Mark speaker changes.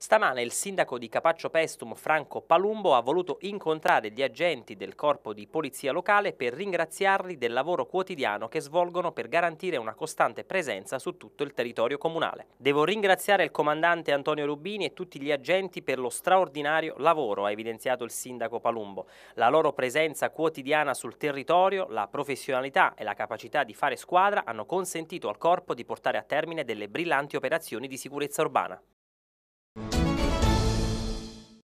Speaker 1: Stamane il sindaco di Capaccio Pestum, Franco Palumbo, ha voluto incontrare gli agenti del corpo di polizia locale per ringraziarli del lavoro quotidiano che svolgono per garantire una costante presenza su tutto il territorio comunale. Devo ringraziare il comandante Antonio Rubini e tutti gli agenti per lo straordinario lavoro, ha evidenziato il sindaco Palumbo. La loro presenza quotidiana sul territorio, la professionalità e la capacità di fare squadra hanno consentito al corpo di portare a termine delle brillanti operazioni di sicurezza urbana.